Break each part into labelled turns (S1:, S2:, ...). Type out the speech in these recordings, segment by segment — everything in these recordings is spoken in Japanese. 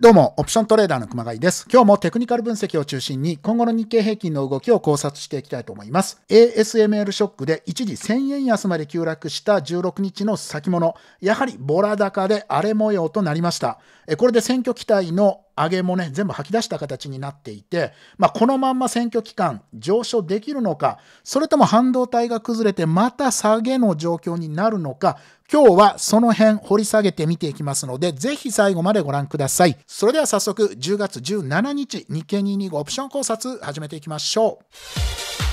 S1: どうも、オプショントレーダーの熊谷です。今日もテクニカル分析を中心に、今後の日経平均の動きを考察していきたいと思います。ASML ショックで一時1000円安まで急落した16日の先物、やはりボラ高で荒れ模様となりました。これで選挙期待の上げもね、全部吐き出した形になっていて、まあ、このまんま選挙期間上昇できるのか、それとも半導体が崩れてまた下げの状況になるのか、今日はその辺掘り下げて見ていきますので、ぜひ最後までご覧ください。それでは早速、10月17日、日経225オプション考察始めていきましょう。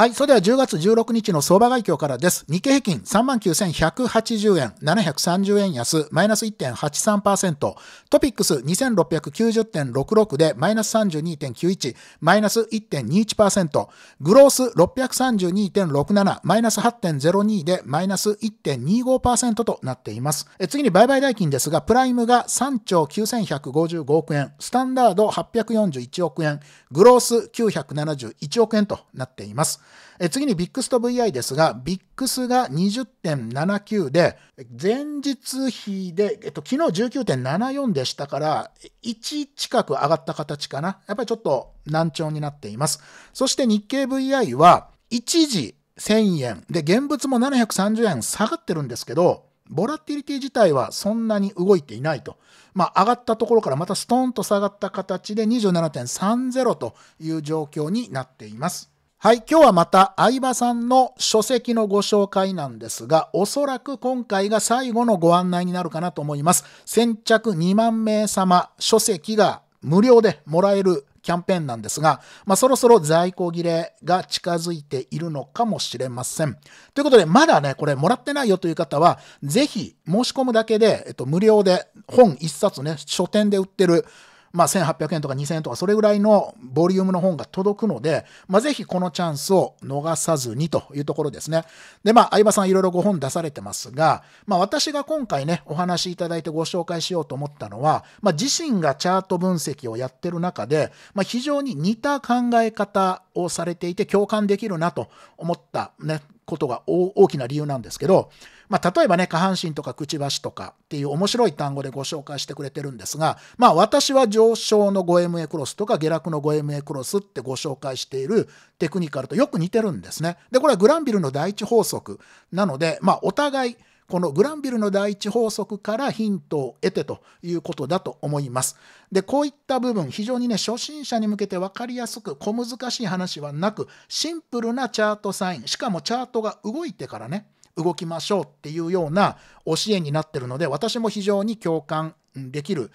S1: はい。それでは10月16日の相場概況からです。日経平均39,180円、730円安、マイナス1.83%。トピックス2690.66で、マイナス32.91、マイナス1.21%。グロース632.67、マイナス8.02で、マイナス1.25%となっています。次に売買代金ですが、プライムが3兆9155億円、スタンダード841億円、グロース971億円となっています。え次にビックスと VI ですが、ビックスが20.79で、前日比で、えっと、昨日19.74でしたから、1近く上がった形かな。やっぱりちょっと難聴になっています。そして日経 VI は、一時1000円。で、現物も730円下がってるんですけど、ボラティリティ自体はそんなに動いていないと。まあ、上がったところからまたストーンと下がった形で27.30という状況になっています。はい、今日はまた相葉さんの書籍のご紹介なんですが、おそらく今回が最後のご案内になるかなと思います。先着2万名様、書籍が無料でもらえるキャンペーンなんですが、まあ、そろそろ在庫切れが近づいているのかもしれません。ということで、まだね、これもらってないよという方は、ぜひ申し込むだけで、えっと、無料で本1冊ね、書店で売ってるまあ、1800円とか2000円とかそれぐらいのボリュームの本が届くので、まあ、ぜひこのチャンスを逃さずにというところですね。で、まあ、相葉さんいろいろご本出されてますが、まあ、私が今回ね、お話しいただいてご紹介しようと思ったのは、まあ、自身がチャート分析をやってる中で、まあ、非常に似た考え方をされていて共感できるなと思ったね、ことが大きな理由なんですけど、まあ、例えばね、下半身とかくちばしとかっていう面白い単語でご紹介してくれてるんですが、まあ、私は上昇の 5MA クロスとか下落の 5MA クロスってご紹介しているテクニカルとよく似てるんですね。で、これはグランビルの第一法則なので、まあ、お互い、このグランビルの第一法則からヒントを得てということだと思います。でこういった部分非常にね初心者に向けて分かりやすく小難しい話はなくシンプルなチャートサインしかもチャートが動いてからね動きましょうっていうような教えになってるので私も非常に共感できる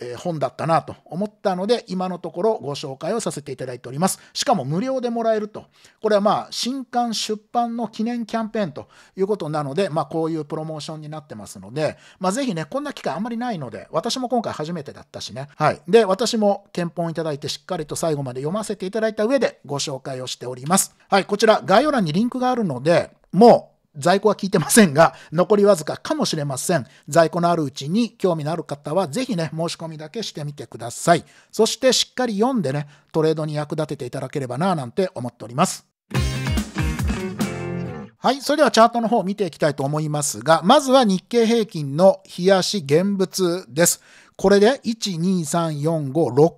S1: え本だったなと思ったので、今のところご紹介をさせていただいております。しかも無料でもらえると。これはまあ、新刊出版の記念キャンペーンということなので、まあ、こういうプロモーションになってますので、まあ、ぜひね、こんな機会あんまりないので、私も今回初めてだったしね。はい。で、私も検本いただいてしっかりと最後まで読ませていただいた上でご紹介をしております。はい、こちら概要欄にリンクがあるので、もう在庫は聞いてませんが、残りわずかかもしれません。在庫のあるうちに興味のある方は、ぜひね、申し込みだけしてみてください。そしてしっかり読んでね、トレードに役立てていただければなぁなんて思っております。はい。それではチャートの方を見ていきたいと思いますが、まずは日経平均の冷やし現物です。これで1234566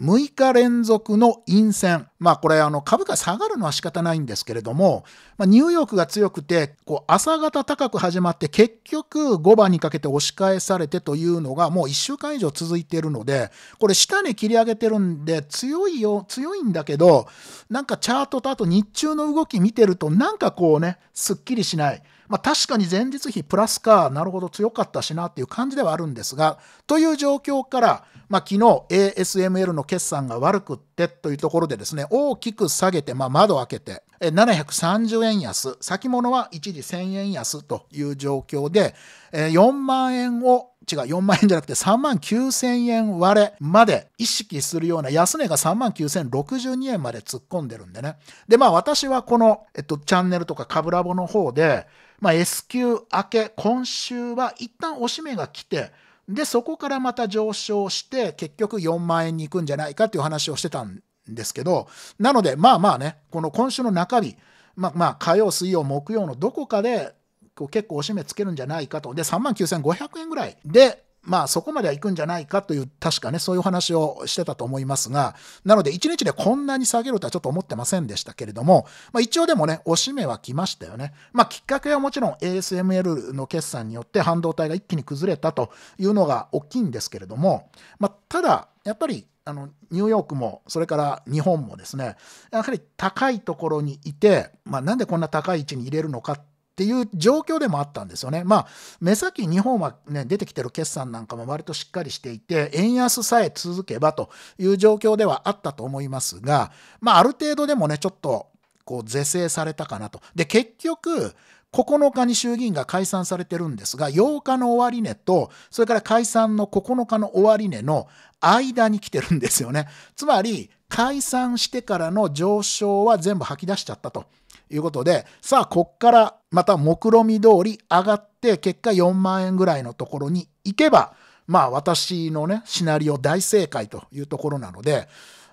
S1: 日連続の陰線。まあこれあの株価下がるのは仕方ないんですけれども、まあ、ニューヨークが強くて、こう朝方高く始まって結局5番にかけて押し返されてというのがもう1週間以上続いているので、これ下値切り上げてるんで強いよ、強いんだけど、なんかチャートとあと日中の動き見てるとなんかこうね、すっきりしない。まあ、確かに前日比プラスか、なるほど強かったしなっていう感じではあるんですが、という状況から、まあ、昨日 ASML の決算が悪くってというところでですね、大きく下げて、まあ、窓開けて、730円安、先物は一時1000円安という状況で、4万円をが4万円じゃなくて3万9000円割れまで意識するような安値が3万9062円まで突っ込んでるんでね。で、まあ私はこの、えっと、チャンネルとかカブラボの方で、まあ、S q 明け、今週は一旦おしめが来て、で、そこからまた上昇して、結局4万円に行くんじゃないかっていう話をしてたんですけど、なので、まあまあね、この今週の中日、まあまあ、火曜、水曜、木曜のどこかで、こう結構おしめつけるんじゃないかと。で、3万9500円ぐらいで、まあそこまではいくんじゃないかという、確かね、そういう話をしてたと思いますが、なので1日でこんなに下げるとはちょっと思ってませんでしたけれども、まあ一応でもね、おしめは来ましたよね。まあきっかけはもちろん ASML の決算によって半導体が一気に崩れたというのが大きいんですけれども、まあただ、やっぱりあのニューヨークもそれから日本もですねやはり高いところにいて、まあ、なんでこんな高い位置に入れるのかっっていう状況でもあったんですよね。まあ、目先日本はね、出てきてる決算なんかも割としっかりしていて、円安さえ続けばという状況ではあったと思いますが、まあ、ある程度でもね、ちょっと、こう、是正されたかなと。で、結局、9日に衆議院が解散されてるんですが、8日の終値と、それから解散の9日の終値の間に来てるんですよね。つまり、解散してからの上昇は全部吐き出しちゃったということで、さあ、こっからまた目論見通り上がって、結果4万円ぐらいのところに行けば、まあ私のね、シナリオ大正解というところなので、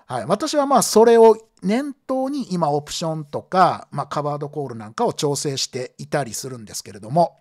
S1: はい、私はまあそれを念頭に今オプションとか、まあ、カバードコールなんかを調整していたりするんですけれども、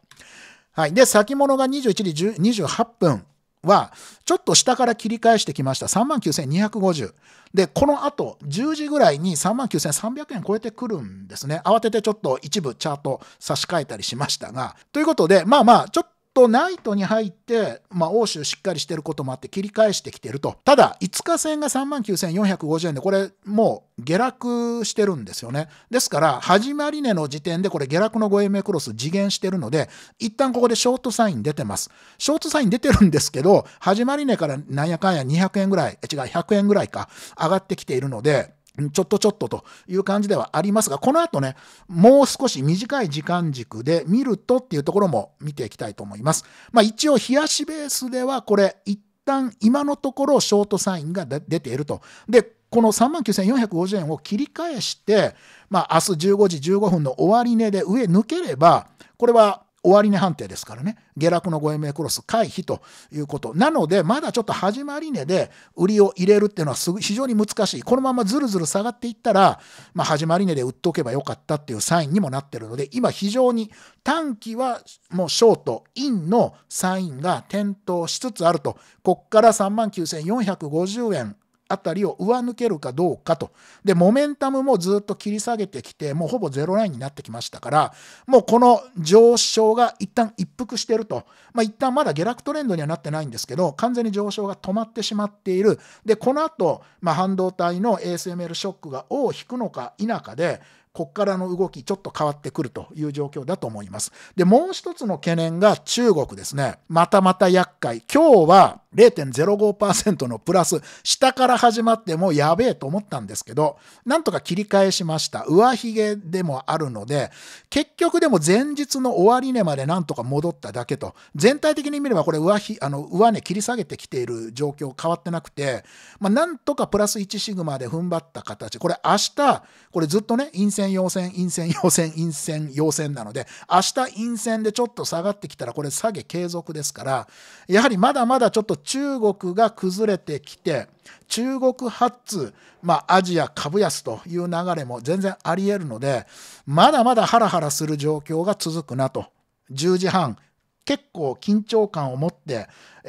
S1: はい。で、先物が21時28分は、ちょっと下から切り返してきました。39,250。で、この後、10時ぐらいに39,300円超えてくるんですね。慌ててちょっと一部チャート差し替えたりしましたが。ということで、まあまあ、ちょっととナイトに入って、まあ、欧州しっかりしてることもあって切り返してきてると。ただ、5日線が39,450円で、これもう下落してるんですよね。ですから、始まり値の時点でこれ下落の 5MA クロス次元してるので、一旦ここでショートサイン出てます。ショートサイン出てるんですけど、始まり値からなんやかんや200円ぐらい、違う、100円ぐらいか、上がってきているので、ちょっとちょっとという感じではありますが、この後ね、もう少し短い時間軸で見るとっていうところも見ていきたいと思います。まあ一応、冷やしベースではこれ、一旦今のところショートサインが出ていると。で、この39,450円を切り返して、まあ明日15時15分の終値で上抜ければ、これは終値判定ですからね下落の5 m a クロス回避ということなのでまだちょっと始まり値で売りを入れるっていうのは非常に難しいこのままずるずる下がっていったら、まあ、始まり値で売っとけばよかったっていうサインにもなってるので今非常に短期はもうショートインのサインが点灯しつつあるとこっから3万9450円あたりを上抜けるかどうかと。で、モメンタムもずっと切り下げてきて、もうほぼゼロラインになってきましたから、もうこの上昇が一旦一服してると。まあ一旦まだ下落トレンドにはなってないんですけど、完全に上昇が止まってしまっている。で、この後、まあ、半導体の ASML ショックが尾を引くのか否かで、ここからの動き、ちょっと変わってくるという状況だと思います。で、もう一つの懸念が中国ですね。またまた厄介。今日は0.05%のプラス、下から始まってもやべえと思ったんですけど、なんとか切り返しました。上髭でもあるので、結局でも前日の終値までなんとか戻っただけと、全体的に見ればこれ上ひ、あの、上値切り下げてきている状況変わってなくて、まあ、なんとかプラス1シグマで踏ん張った形。これ明日、これずっとね、陰線線、陽線、陰線、陽線、陰線、陽線なので、明日陰線でちょっと下がってきたら、これ下げ継続ですから、やはりまだまだちょっと中国が崩れてきて、中国発、まあ、アジア株安という流れも全然あり得るので、まだまだハラハラする状況が続くなと。10時半、結構緊張感を持って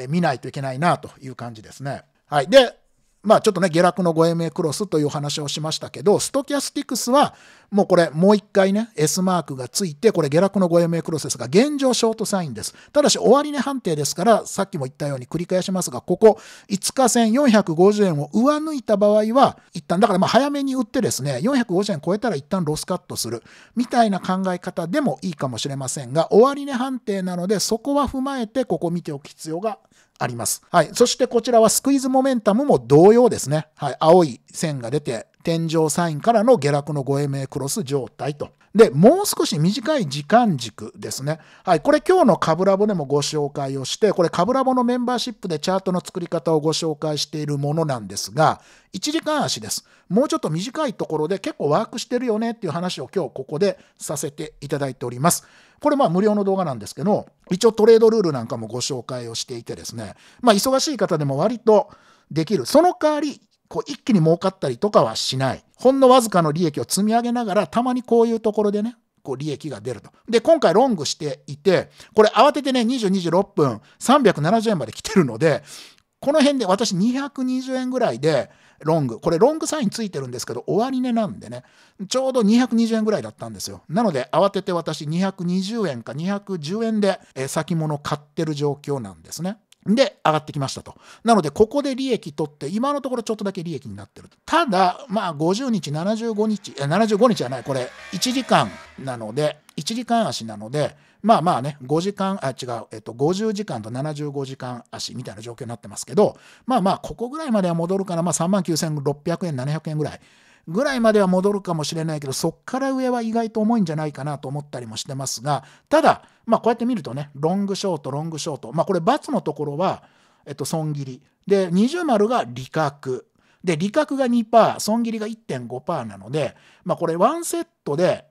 S1: 見ないといけないなという感じですね。はい。で、まあちょっとね、下落のご MA クロスという話をしましたけど、ストキャスティクスは、もうこれ、もう一回ね、S マークがついて、これ下落のご MA クロスですが、現状ショートサインです。ただし、終値判定ですから、さっきも言ったように繰り返しますが、ここ、5日線450円を上抜いた場合は、一旦、だからまあ早めに売ってですね、450円超えたら一旦ロスカットする、みたいな考え方でもいいかもしれませんが、終値判定なので、そこは踏まえて、ここ見ておく必要があります。はい。そしてこちらはスクイズモメンタムも同様ですね。はい。青い線が出て、天井サインからの下落の 5MA クロス状態とで、もう少し短い時間軸ですね。はい。これ今日のカブラボでもご紹介をして、これカブラボのメンバーシップでチャートの作り方をご紹介しているものなんですが、1時間足です。もうちょっと短いところで結構ワークしてるよねっていう話を今日ここでさせていただいております。これまあ無料の動画なんですけど、一応トレードルールなんかもご紹介をしていてですね、まあ忙しい方でも割とできる。その代わりこう一気に儲かったりとかはしない。ほんのわずかの利益を積み上げながら、たまにこういうところでね、こう利益が出ると。で、今回ロングしていて、これ慌ててね、20、26分、370円まで来てるので、この辺で私220円ぐらいで、ロング。これロングサインついてるんですけど、終値なんでね、ちょうど220円ぐらいだったんですよ。なので、慌てて私220円か210円で先物買ってる状況なんですね。で、上がってきましたと。なので、ここで利益取って、今のところちょっとだけ利益になってる。ただ、まあ、50日、75日、75日じゃない、これ、1時間なので、1時間足なので、まあまあね、5時間、あ、違う、えっと、50時間と75時間足みたいな状況になってますけど、まあまあ、ここぐらいまでは戻るから、まあ、3万9600円、700円ぐらい。ぐらいまでは戻るかもしれないけど、そっから上は意外と重いんじゃないかなと思ったりもしてますが、ただ、まあこうやって見るとね、ロングショート、ロングショート、まあこれ×のところは、えっと、損切り。で、二重丸が利確。で、利確が2%、損切りが1.5%なので、まあこれワンセットで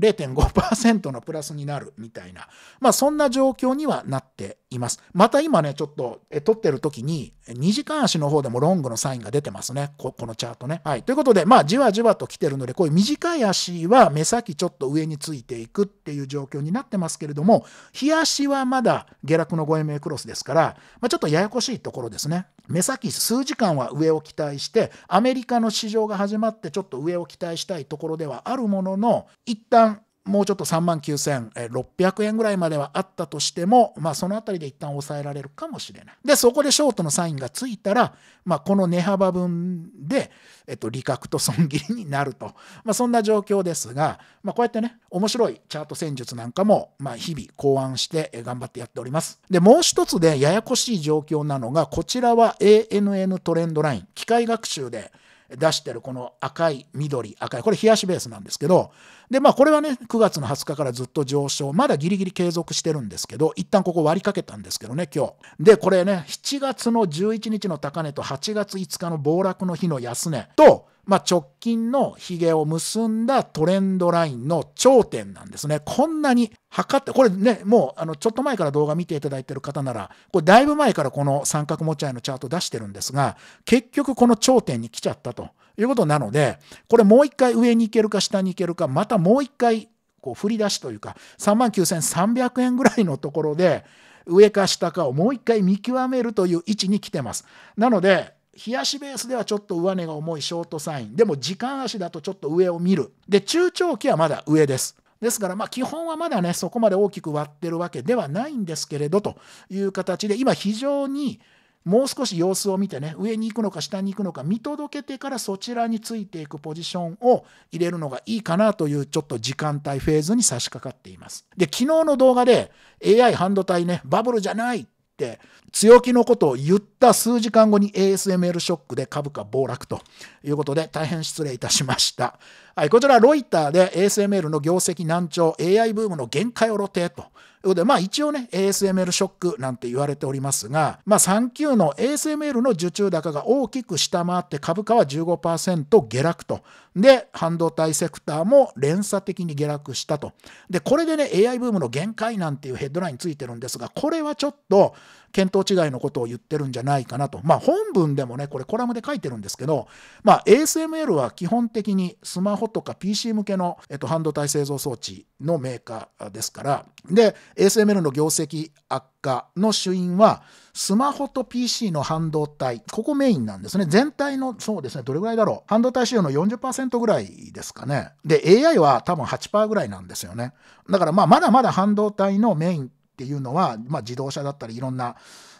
S1: 0.5%のプラスになるみたいな、まあそんな状況にはなっています。また今ね、ちょっとえ撮ってる時に、2時間足の方でもロングのサインが出てますね。ここのチャートね。はい。ということで、まあ、じわじわと来てるので、こういう短い足は目先ちょっと上についていくっていう状況になってますけれども、日足はまだ下落の 5MA クロスですから、まあ、ちょっとややこしいところですね。目先数時間は上を期待して、アメリカの市場が始まってちょっと上を期待したいところではあるものの、一旦もうちょっと3万9600円ぐらいまではあったとしても、まあ、そのあたりで一旦抑えられるかもしれない。で、そこでショートのサインがついたら、まあ、この値幅分で、えっと、利確と損切りになると。まあ、そんな状況ですが、まあ、こうやってね、面白いチャート戦術なんかも、まあ、日々考案して頑張ってやっております。で、もう一つでややこしい状況なのが、こちらは ANN トレンドライン、機械学習で、出してるこの赤い緑赤いこれ冷やしベースなんですけどでまあこれはね9月の20日からずっと上昇まだギリギリ継続してるんですけど一旦ここ割りかけたんですけどね今日でこれね7月の11日の高値と8月5日の暴落の日の安値とまあ、直近のヒゲを結んだトレンドラインの頂点なんですね。こんなに測って、これね、もうあのちょっと前から動画見ていただいてる方なら、これだいぶ前からこの三角持ち合いのチャート出してるんですが、結局この頂点に来ちゃったということなので、これもう一回上に行けるか下に行けるか、またもう一回こう振り出しというか、39,300円ぐらいのところで、上か下かをもう一回見極めるという位置に来てます。なので、冷やしベースではちょっと上値が重いショートサインでも時間足だとちょっと上を見るで中長期はまだ上ですですからま基本はまだねそこまで大きく割ってるわけではないんですけれどという形で今非常にもう少し様子を見てね上に行くのか下に行くのか見届けてからそちらについていくポジションを入れるのがいいかなというちょっと時間帯フェーズに差し掛かっていますで昨日の動画で AI 半導体ねバブルじゃないって強気のことを言った数時間後に ASML ショックで株価暴落ということで大変失礼いたしました。はい、こちらロイターで ASML の業績難聴 AI ブームの限界を露呈ということで、まあ一応ね、ASML ショックなんて言われておりますが、まあ3級の ASML の受注高が大きく下回って株価は15%下落とで半導体セクターも連鎖的に下落したとでこれでね AI ブームの限界なんていうヘッドラインついてるんですがこれはちょっと見当違いのことを言ってるんじゃないかなとまあ本文でもねこれコラムで書いてるんですけどまあ ASML は基本的にスマホとか PC 向けの、えっと、半導体製造装置のメーカーですからで ASML の業績悪化の主因は、スマホと PC の半導体、ここメインなんですね。全体の、そうですね、どれぐらいだろう。半導体使用の40%ぐらいですかね。で、AI は多分8%ぐらいなんですよね。だから、まあ、まだまだ半導体のメインっていうのは、まあ、自動車だったり、いろんな、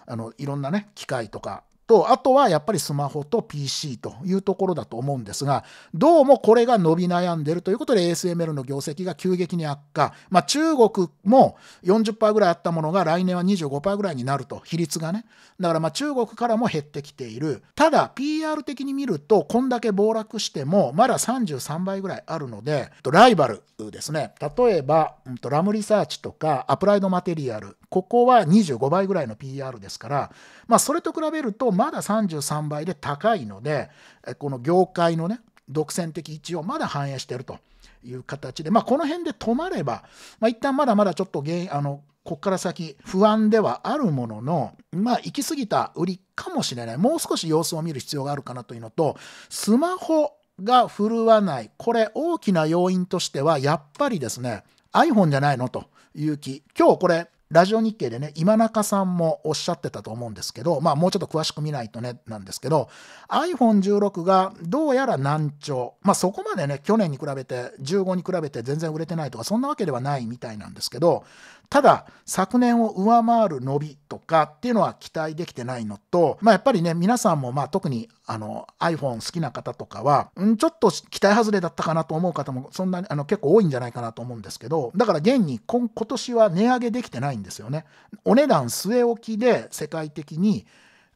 S1: あのいろんなね、機械とかとあとはやっぱりスマホと PC というところだと思うんですがどうもこれが伸び悩んでるということで ASML の業績が急激に悪化、まあ、中国も40%ぐらいあったものが来年は25%ぐらいになると比率がねだからまあ中国からも減ってきているただ PR 的に見るとこんだけ暴落してもまだ33倍ぐらいあるのでライバルですね例えばラムリサーチとかアプライドマテリアルここは25倍ぐらいの PR ですから、まあ、それと比べるとまだ33倍で高いのでこの業界のね独占的一置をまだ反映しているという形で、まあ、この辺で止まれば、まあ、一旦まだまだちょっと原あのここから先不安ではあるものの、まあ、行き過ぎた売りかもしれないもう少し様子を見る必要があるかなというのとスマホが振るわないこれ大きな要因としてはやっぱりですね iPhone じゃないのという気今日これラジオ日経でね、今中さんもおっしゃってたと思うんですけど、まあもうちょっと詳しく見ないとね、なんですけど、iPhone16 がどうやら難聴。まあそこまでね、去年に比べて、15に比べて全然売れてないとか、そんなわけではないみたいなんですけど、ただ昨年を上回る伸びとかっていうのは期待できてないのと、まあ、やっぱりね皆さんもまあ特にあの iPhone 好きな方とかは、んちょっと期待外れだったかなと思う方もそんなにあの結構多いんじゃないかなと思うんですけどだから現に今今年は値上げできてないんですよね。お値段据え置きで世界的に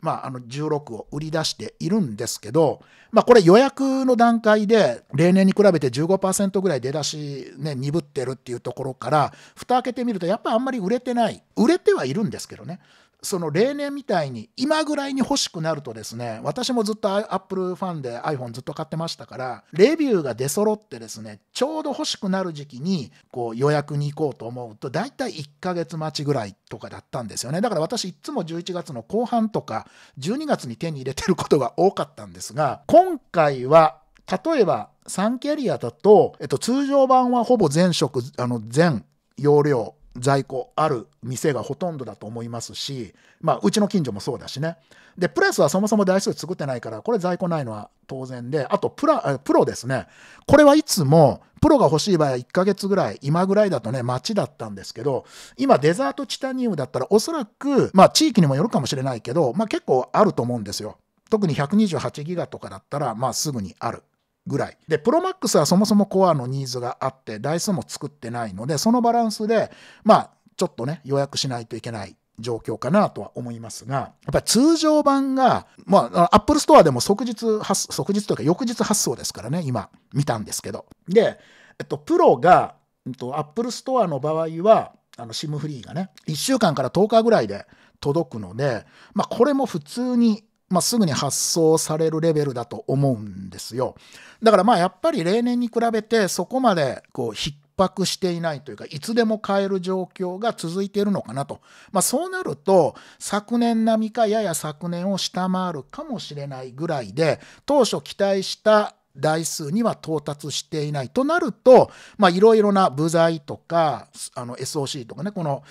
S1: まあ、あの16を売り出しているんですけど、まあ、これ予約の段階で例年に比べて15%ぐらい出だし、ね、鈍ってるっていうところから蓋開けてみるとやっぱりあんまり売れてない売れてはいるんですけどねその例年みたいに今ぐらいに欲しくなるとですね私もずっとアップルファンで iPhone ずっと買ってましたからレビューが出揃ってですねちょうど欲しくなる時期にこう予約に行こうと思うと大体1ヶ月待ちぐらいとかだったんですよねだから私いつも11月の後半とか12月に手に入れてることが多かったんですが今回は例えばサンキャリアだと、えっと、通常版はほぼ全色あの全容量在庫ある店がほとんどだと思いますし、まあ、うちの近所もそうだしね。で、プラスはそもそも台数作ってないから、これ在庫ないのは当然で、あとプラ、プロですね。これはいつも、プロが欲しい場合は1ヶ月ぐらい、今ぐらいだとね、街だったんですけど、今デザートチタニウムだったらおそらく、まあ地域にもよるかもしれないけど、まあ結構あると思うんですよ。特に128ギガとかだったら、まあすぐにある。ぐらい。で、プロマックスはそもそもコアのニーズがあって、台数も作ってないので、そのバランスで、まあ、ちょっとね、予約しないといけない状況かなとは思いますが、やっぱり通常版が、まあ、Apple s でも即日発、即日というか翌日発送ですからね、今見たんですけど。で、えっと、プロが、えっと、アップルストアの場合は、あの、SIM フリーがね、1週間から10日ぐらいで届くので、まあ、これも普通にまあ、すぐに発送されるレベルだと思うんですよ。だからまあやっぱり例年に比べてそこまでこう逼迫していないというかいつでも買える状況が続いているのかなと、まあ、そうなると昨年並みかやや昨年を下回るかもしれないぐらいで当初期待した台数には到達していないとなるとまあいろいろな部材とかあの SOC とかねこの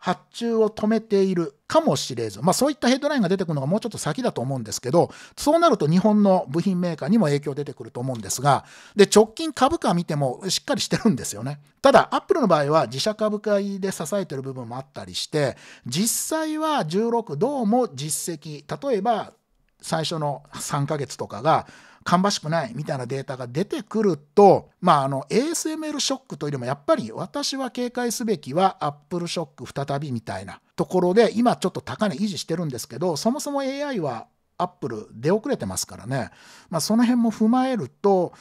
S1: 発注を止めているかもしれず、まあ、そういったヘッドラインが出てくるのがもうちょっと先だと思うんですけど、そうなると日本の部品メーカーにも影響出てくると思うんですが、で直近株価見てもしっかりしてるんですよね。ただ、アップルの場合は自社株買いで支えてる部分もあったりして、実際は16、どうも実績、例えば最初の3ヶ月とかが、芳しくないみたいなデータが出てくると、まあ、あの ASML ショックというよりもやっぱり私は警戒すべきは Apple ショック再びみたいなところで今ちょっと高値維持してるんですけどそもそも AI は Apple 出遅れてますからね、まあ、その辺も踏まえると、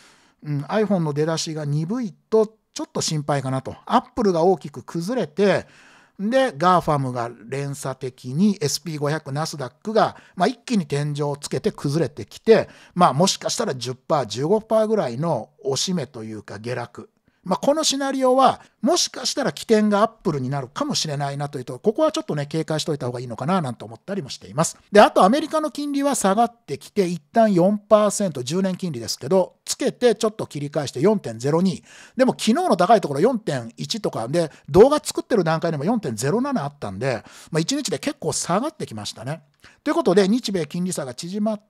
S1: うん、iPhone の出だしが鈍いとちょっと心配かなと。Apple が大きく崩れてで、ガーファムが連鎖的に SP500 ナスダックが、まあ、一気に天井をつけて崩れてきて、まあ、もしかしたら10%、15%ぐらいの押し目というか下落まあ、このシナリオはもしかしたら起点がアップルになるかもしれないなというとここはちょっとね警戒しておいた方がいいのかななんて思ったりもしていますであとアメリカの金利は下がってきて一旦 4%10 年金利ですけどつけてちょっと切り返して4.02でも昨日の高いところ4.1とかで動画作ってる段階でも4.07あったんで、まあ、1日で結構下がってきましたねということで日米金利差が縮まっ、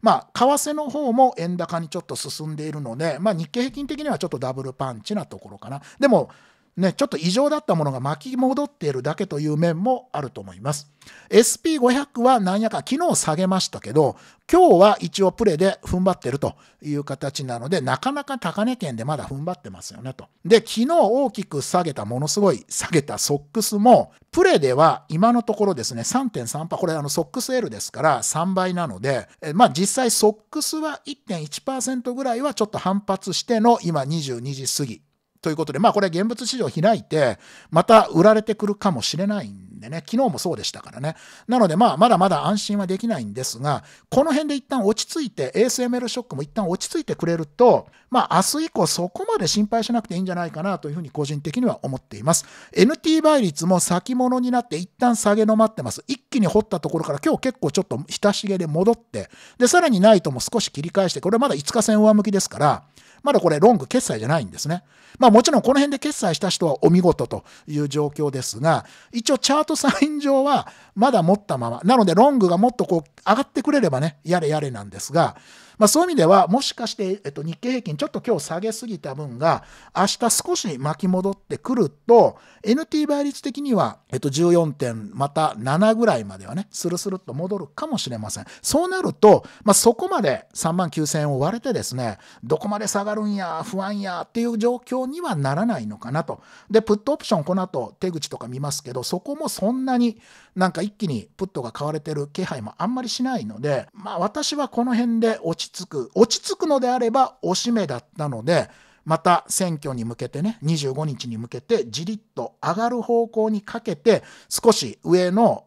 S1: まあ、為替の方も円高にちょっと進んでいるので、まあ、日経平均的にはちょっとダブルパンチなところかな。でもね、ちょっと異常だったものが巻き戻っているだけという面もあると思います。SP500 はなんやか昨日下げましたけど、今日は一応プレで踏ん張ってるという形なので、なかなか高値圏でまだ踏ん張ってますよねと。で、昨日大きく下げた、ものすごい下げたソックスも、プレでは今のところですね、3.3%、これあのソックス L ですから3倍なので、まあ実際ソックスは1.1%ぐらいはちょっと反発しての今22時過ぎということで、まあこれ現物市場開いて、また売られてくるかもしれないんでね、昨日もそうでしたからね。なのでまあまだまだ安心はできないんですが、この辺で一旦落ち着いて、ASML ショックも一旦落ち着いてくれると、まあ明日以降そこまで心配しなくていいんじゃないかなというふうに個人的には思っています。NT 倍率も先物になって一旦下げ止まってます。一気に掘ったところから今日結構ちょっとひたしげで戻って、で、さらにナイトも少し切り返して、これまだ5日線上向きですから、まだこれロング決済じゃないんですね。まあもちろんこの辺で決済した人はお見事という状況ですが、一応チャートサイン上はまだ持ったまま。なのでロングがもっとこう上がってくれればね、やれやれなんですが、まあ、そういう意味では、もしかして、えっと、日経平均ちょっと今日下げすぎた分が、明日少し巻き戻ってくると、NT 倍率的には、えっと、14点、また7ぐらいまではね、スルスルっと戻るかもしれません。そうなると、まあ、そこまで3万9000円を割れてですね、どこまで下がるんや、不安やっていう状況にはならないのかなと。で、プットオプション、この後手口とか見ますけど、そこもそんなになんか一気にプットが買われてる気配もあんまりしないので、まあ私はこの辺で落ち着く。落ち着くのであれば、おしめだったので、また選挙に向けてね、25日に向けて、じりっと上がる方向にかけて、少し上の、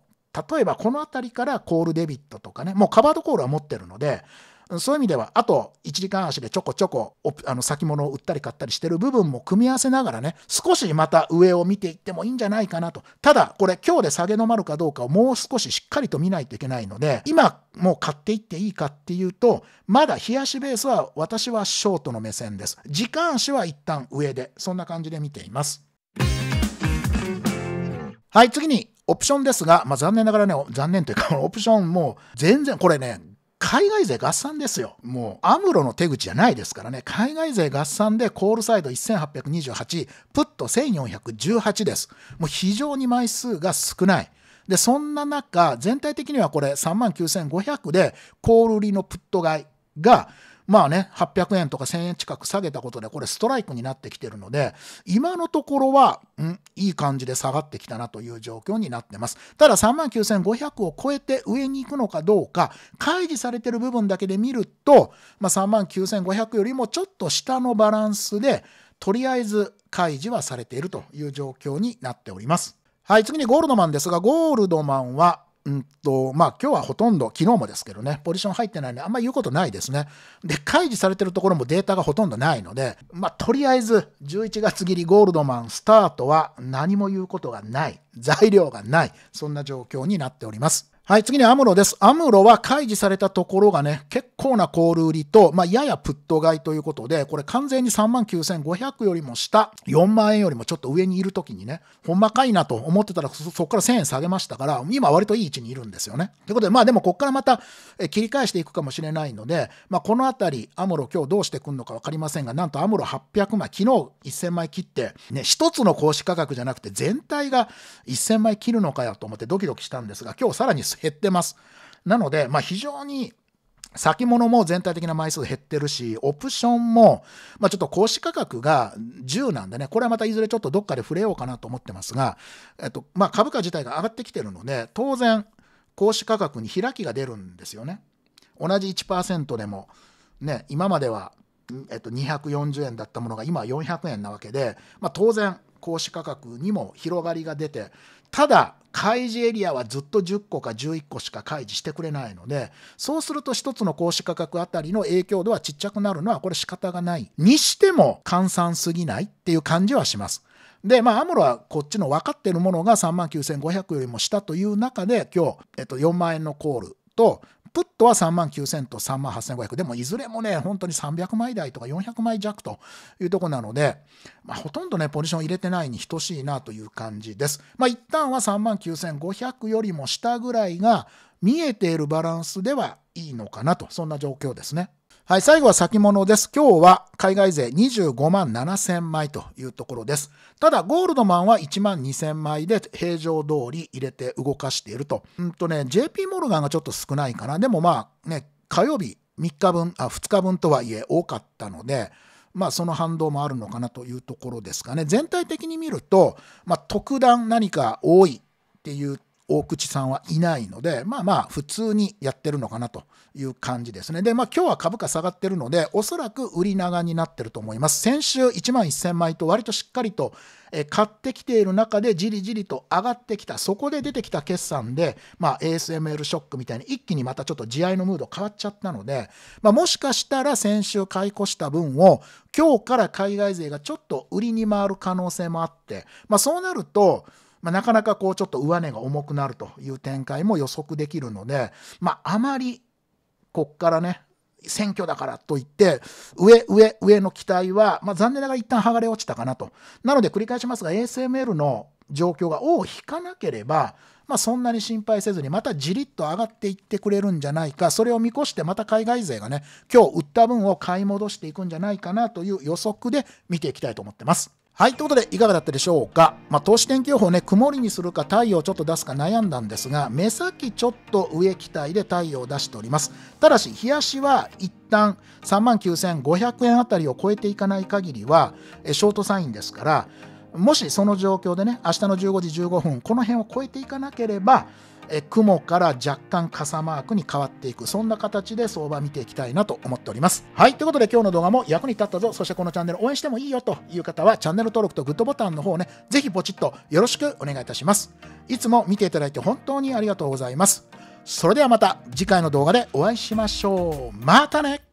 S1: 例えばこの辺りからコールデビットとかね、もうカバードコールは持ってるので、そういう意味ではあと1時間足でちょこちょこあの先物を売ったり買ったりしてる部分も組み合わせながらね少しまた上を見ていってもいいんじゃないかなとただこれ今日で下げ止まるかどうかをもう少ししっかりと見ないといけないので今もう買っていっていいかっていうとまだ冷やしベースは私はショートの目線です時間足は一旦上でそんな感じで見ていますはい次にオプションですが、まあ、残念ながらね残念というかオプションもう全然これね海外勢合算ですよ。もう、アムロの手口じゃないですからね。海外勢合算でコールサイド1828、プット1418です。もう非常に枚数が少ない。で、そんな中、全体的にはこれ39,500で、コール売りのプット買いが、まあね、800円とか1000円近く下げたことで、これストライクになってきてるので、今のところは、うん、いい感じで下がってきたなという状況になってます。ただ39,500を超えて上に行くのかどうか、開示されてる部分だけで見ると、まあ、39,500よりもちょっと下のバランスで、とりあえず開示はされているという状況になっております。はい、次にゴールドマンですが、ゴールドマンはうんとまあ、今日はほとんど、昨日もですけどね、ポジション入ってないので、あんまり言うことないですね。で、開示されてるところもデータがほとんどないので、まあ、とりあえず、11月切りゴールドマンスタートは何も言うことがない、材料がない、そんな状況になっております。はい、次にアムロです。アムロは開示されたところがね、結構なコール売りと、まあ、ややプット買いということで、これ完全に39,500よりも下、4万円よりもちょっと上にいるときにね、ほんまかいなと思ってたらそ、そこから1000円下げましたから、今割といい位置にいるんですよね。ということで、まあでもここからまた切り返していくかもしれないので、まあこのあたり、アムロ今日どうしてくるのかわかりませんが、なんとアムロ800枚、昨日1000枚切って、ね、一つの公式価格じゃなくて全体が1000枚切るのかよと思ってドキドキしたんですが、今日さらに数減ってます。なので、まあ、非常に先物も全体的な枚数減ってるし、オプションも、まあ、ちょっと公式価格が10なんでね、これはまたいずれちょっとどっかで触れようかなと思ってますが、えっとまあ、株価自体が上がってきてるので、当然、公式価格に開きが出るんですよね。同じ1%でも、ね、今までは、えっと、240円だったものが今は400円なわけで、まあ、当然、公式価格にも広がりが出て、ただ開示エリアはずっと10個か11個しか開示してくれないのでそうすると1つの行使価格あたりの影響度はちっちゃくなるのはこれ仕方がないにしても換算すぎないっていう感じはします。で、まあ、アムロはこっちの分かってるものが3万9500よりも下という中で、今日、えっと、4万円のコールとプットは3万9000と3万8500。でもいずれもね、本当に300枚台とか400枚弱というとこなので、まあ、ほとんどね、ポジション入れてないに等しいなという感じです。まあ、一旦は3万9500よりも下ぐらいが見えているバランスではいいのかなと、そんな状況ですね。はい、最後は先物です。今日は海外勢25万7000枚というところです。ただ、ゴールドマンは1万2000枚で平常通り入れて動かしていると。うんとね、JP モルガンがちょっと少ないかな。でもまあね、火曜日3日分、あ、2日分とはいえ多かったので、まあ、その反動もあるのかなというところですかね。全体的に見ると、まあ、特段何か多いっていう大口さんはいないので、まあまあ普通にやってるのかなという感じですね。で、まあ今日は株価下がってるので、おそらく売り長になってると思います。先週1万1000枚と割としっかりと買ってきている中でじりじりと上がってきた、そこで出てきた決算で、まあ ASML ショックみたいに一気にまたちょっと地合いのムード変わっちゃったので、まあもしかしたら先週買い越した分を今日から海外勢がちょっと売りに回る可能性もあって、まあそうなると、まあ、なかなかこうちょっと上値が重くなるという展開も予測できるので、まあ、あまりこっからね選挙だからといって、上、上、上の期待は、まあ、残念ながら一旦剥がれ落ちたかなと。なので繰り返しますが、ASML の状況が尾を引かなければ、まあ、そんなに心配せずに、またじりっと上がっていってくれるんじゃないか、それを見越して、また海外勢がね、今日売った分を買い戻していくんじゃないかなという予測で見ていきたいと思ってます。はい、ということで、いかがだったでしょうか。まあ、投資天気予報ね、曇りにするか太陽をちょっと出すか悩んだんですが、目先ちょっと上期待で太陽を出しております。ただし、日足は一旦3万9500円あたりを超えていかない限りは、ショートサインですから、もしその状況でね、明日の15時15分、この辺を超えていかなければ、え雲から若干傘マークに変わっていくそんな形で相場見ていきたいなと思っておりますはいということで今日の動画も役に立ったぞそしてこのチャンネル応援してもいいよという方はチャンネル登録とグッドボタンの方をねぜひポチッとよろしくお願いいたしますいつも見ていただいて本当にありがとうございますそれではまた次回の動画でお会いしましょうまたね